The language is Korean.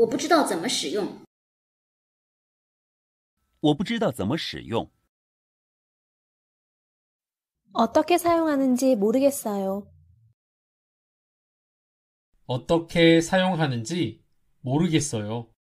我不知道怎么使用。我不知道怎么使用。 어떻게 사용하는지 모르겠어요. 어떻게 사용하는지 모르겠어요.